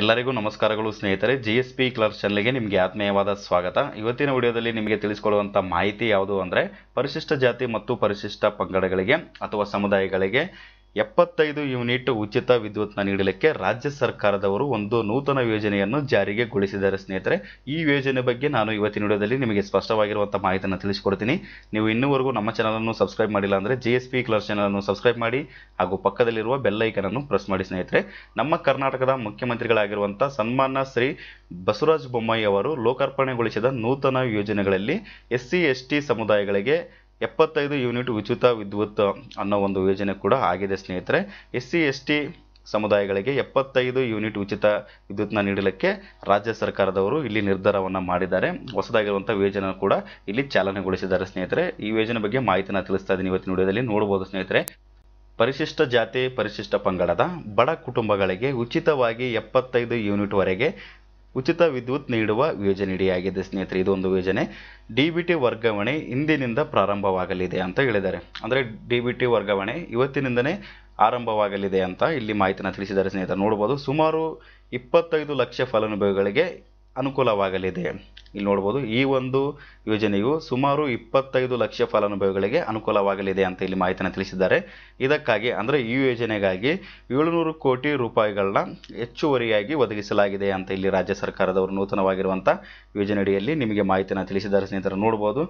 ಎಲ್ಲರಿಗೂ ನಮಸ್ಕಾರಗಳು ಸ್ನೇಹಿತರೆ ಜಿ ಎಸ್ ಪಿ ಕ್ಲರ್ಕ್ ಚಾನಲ್ಗೆ ನಿಮಗೆ ಆತ್ಮೀಯವಾದ ಸ್ವಾಗತ ಇವತ್ತಿನ ವಿಡಿಯೋದಲ್ಲಿ ನಿಮಗೆ ತಿಳಿಸಿಕೊಳ್ಳುವಂಥ ಮಾಹಿತಿ ಯಾವುದು ಅಂದರೆ ಪರಿಶಿಷ್ಟ ಜಾತಿ ಮತ್ತು ಪರಿಶಿಷ್ಟ ಪಂಗಡಗಳಿಗೆ ಅಥವಾ ಸಮುದಾಯಗಳಿಗೆ ಎಪ್ಪತ್ತೈದು ಯೂನಿಟ್ ಉಚಿತ ವಿದ್ಯುತ್ನ ನೀಡಲಿಕ್ಕೆ ರಾಜ್ಯ ಸರ್ಕಾರದವರು ಒಂದು ನೂತನ ಯೋಜನೆಯನ್ನು ಜಾರಿಗೆಗೊಳಿಸಿದ್ದಾರೆ ಸ್ನೇಹಿತರೆ ಈ ಯೋಜನೆ ಬಗ್ಗೆ ನಾನು ಇವತ್ತಿನ ವಿಡಿಯೋದಲ್ಲಿ ನಿಮಗೆ ಸ್ಪಷ್ಟವಾಗಿರುವಂಥ ಮಾಹಿತಿಯನ್ನು ತಿಳಿಸಿಕೊಡ್ತೀನಿ ನೀವು ಇನ್ನೂವರೆಗೂ ನಮ್ಮ ಚಾನಲನ್ನು ಸಬ್ಸ್ಕ್ರೈಬ್ ಮಾಡಿಲ್ಲ ಅಂದರೆ ಜಿ ಎಸ್ ಪಿ ಕ್ಲರ್ ಚಾನಲನ್ನು ಸಬ್ಸ್ಕ್ರೈಬ್ ಮಾಡಿ ಹಾಗೂ ಪಕ್ಕದಲ್ಲಿರುವ ಬೆಲ್ಲೈಕನನ್ನು ಪ್ರೆಸ್ ಮಾಡಿ ಸ್ನೇಹಿತರೆ ನಮ್ಮ ಕರ್ನಾಟಕದ ಮುಖ್ಯಮಂತ್ರಿಗಳಾಗಿರುವಂಥ ಸನ್ಮಾನ್ಯ ಶ್ರೀ ಬಸವರಾಜ ಬೊಮ್ಮಾಯಿ ಅವರು ಲೋಕಾರ್ಪಣೆಗೊಳಿಸಿದ ನೂತನ ಯೋಜನೆಗಳಲ್ಲಿ ಎಸ್ ಸಿ ಎಸ್ ಟಿ ಸಮುದಾಯಗಳಿಗೆ ಎಪ್ಪತ್ತೈದು ಯೂನಿಟ್ ಉಚಿತ ವಿದ್ಯುತ್ ಅನ್ನೋ ಒಂದು ಯೋಜನೆ ಕೂಡ ಆಗಿದೆ ಸ್ನೇಹಿತರೆ ಎಸ್ ಸಿ ಎಸ್ ಟಿ ಸಮುದಾಯಗಳಿಗೆ ಎಪ್ಪತ್ತೈದು ಯೂನಿಟ್ ಉಚಿತ ವಿದ್ಯುತ್ನ ನೀಡಲಿಕ್ಕೆ ರಾಜ್ಯ ಸರ್ಕಾರದವರು ಇಲ್ಲಿ ನಿರ್ಧಾರವನ್ನು ಮಾಡಿದ್ದಾರೆ ಹೊಸದಾಗಿರುವಂಥ ಯೋಜನೆ ಕೂಡ ಇಲ್ಲಿ ಚಾಲನೆಗೊಳಿಸಿದ್ದಾರೆ ಸ್ನೇಹಿತರೆ ಈ ಯೋಜನೆ ಬಗ್ಗೆ ಮಾಹಿತಿನ ತಿಳಿಸ್ತಾ ಇದ್ದೀನಿ ಇವತ್ತಿನ ವಿಡಿಯೋದಲ್ಲಿ ನೋಡ್ಬೋದು ಸ್ನೇಹಿತರೆ ಪರಿಶಿಷ್ಟ ಜಾತಿ ಪರಿಶಿಷ್ಟ ಪಂಗಡದ ಬಡ ಕುಟುಂಬಗಳಿಗೆ ಉಚಿತವಾಗಿ ಎಪ್ಪತ್ತೈದು ಯೂನಿಟ್ವರೆಗೆ ಉಚಿತ ವಿದ್ಯುತ್ ನೀಡುವ ಯೋಜನೆಯಡಿಯಾಗಿದೆ ಸ್ನೇಹಿತರೆ ಇದೊಂದು ಯೋಜನೆ ಡಿ ಬಿ ಟಿ ವರ್ಗಾವಣೆ ಇಂದಿನಿಂದ ಪ್ರಾರಂಭವಾಗಲಿದೆ ಅಂತ ಹೇಳಿದ್ದಾರೆ ಅಂದರೆ ಡಿ ಬಿ ಟಿ ವರ್ಗಾವಣೆ ಇವತ್ತಿನಿಂದನೇ ಆರಂಭವಾಗಲಿದೆ ಅಂತ ಇಲ್ಲಿ ಮಾಹಿತಿನ ತಿಳಿಸಿದ್ದಾರೆ ಸ್ನೇಹಿತರೆ ನೋಡ್ಬೋದು ಸುಮಾರು ಇಪ್ಪತ್ತೈದು ಲಕ್ಷ ಫಲಾನುಭವಿಗಳಿಗೆ ಅನುಕೂಲವಾಗಲಿದೆ ಇಲ್ಲಿ ನೋಡ್ಬೋದು ಈ ಒಂದು ಯೋಜನೆಯು ಸುಮಾರು ಇಪ್ಪತ್ತೈದು ಲಕ್ಷ ಫಲಾನುಭವಿಗಳಿಗೆ ಅನುಕೂಲವಾಗಲಿದೆ ಅಂತ ಇಲ್ಲಿ ಮಾಹಿತಿಯನ್ನು ತಿಳಿಸಿದ್ದಾರೆ ಇದಕ್ಕಾಗಿ ಅಂದರೆ ಈ ಯೋಜನೆಗಾಗಿ ಏಳುನೂರು ಕೋಟಿ ರೂಪಾಯಿಗಳನ್ನ ಹೆಚ್ಚುವರಿಯಾಗಿ ಒದಗಿಸಲಾಗಿದೆ ಅಂತ ಇಲ್ಲಿ ರಾಜ್ಯ ಸರ್ಕಾರದವರು ನೂತನವಾಗಿರುವಂಥ ಯೋಜನೆಯಡಿಯಲ್ಲಿ ನಿಮಗೆ ಮಾಹಿತಿಯನ್ನು ತಿಳಿಸಿದ್ದಾರೆ ಸ್ನೇಹಿತರು ನೋಡ್ಬೋದು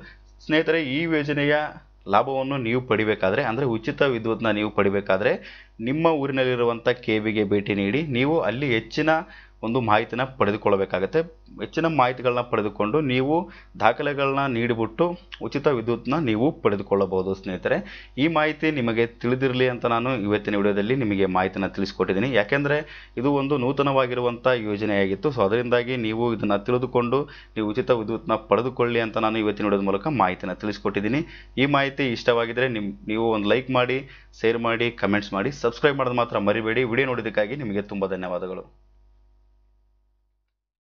ಸ್ನೇಹಿತರೆ ಈ ಯೋಜನೆಯ ಲಾಭವನ್ನು ನೀವು ಪಡಿಬೇಕಾದರೆ ಅಂದರೆ ಉಚಿತ ವಿದ್ಯುತ್ನ ನೀವು ಪಡಿಬೇಕಾದರೆ ನಿಮ್ಮ ಊರಿನಲ್ಲಿರುವಂಥ ಕೆ ವಿಗೆ ಭೇಟಿ ನೀಡಿ ನೀವು ಅಲ್ಲಿ ಹೆಚ್ಚಿನ ಒಂದು ಮಾಹಿತಿನ ಪಡೆದುಕೊಳ್ಳಬೇಕಾಗತ್ತೆ ಹೆಚ್ಚಿನ ಮಾಹಿತಿಗಳನ್ನ ಪಡೆದುಕೊಂಡು ನೀವು ದಾಖಲೆಗಳನ್ನ ನೀಡಿಬಿಟ್ಟು ಉಚಿತ ವಿದ್ಯುತ್ನ ನೀವು ಪಡೆದುಕೊಳ್ಳಬಹುದು ಸ್ನೇಹಿತರೆ ಈ ಮಾಹಿತಿ ನಿಮಗೆ ತಿಳಿದಿರಲಿ ಅಂತ ನಾನು ಇವತ್ತಿನ ವಿಡಿಯೋದಲ್ಲಿ ನಿಮಗೆ ಮಾಹಿತಿನ ತಿಳಿಸ್ಕೊಟ್ಟಿದ್ದೀನಿ ಯಾಕೆಂದರೆ ಇದು ಒಂದು ನೂತನವಾಗಿರುವಂಥ ಯೋಜನೆಯಾಗಿತ್ತು ಸೊ ಅದರಿಂದಾಗಿ ನೀವು ಇದನ್ನು ತಿಳಿದುಕೊಂಡು ನೀವು ಉಚಿತ ವಿದ್ಯುತ್ನ ಪಡೆದುಕೊಳ್ಳಿ ಅಂತ ನಾನು ಇವತ್ತಿನ ವಿಡಿಯೋದ ಮೂಲಕ ಮಾಹಿತಿನ ತಿಳಿಸ್ಕೊಟ್ಟಿದ್ದೀನಿ ಈ ಮಾಹಿತಿ ಇಷ್ಟವಾಗಿದ್ದರೆ ನಿಮ್ಮ ನೀವು ಒಂದು ಲೈಕ್ ಮಾಡಿ ಶೇರ್ ಮಾಡಿ ಕಮೆಂಟ್ಸ್ ಮಾಡಿ ಸಬ್ಸ್ಕ್ರೈಬ್ ಮಾಡೋದು ಮಾತ್ರ ಮರಿಬೇಡಿ ವಿಡಿಯೋ ನೋಡಿದ್ದಕ್ಕಾಗಿ ನಿಮಗೆ ತುಂಬ ಧನ್ಯವಾದಗಳು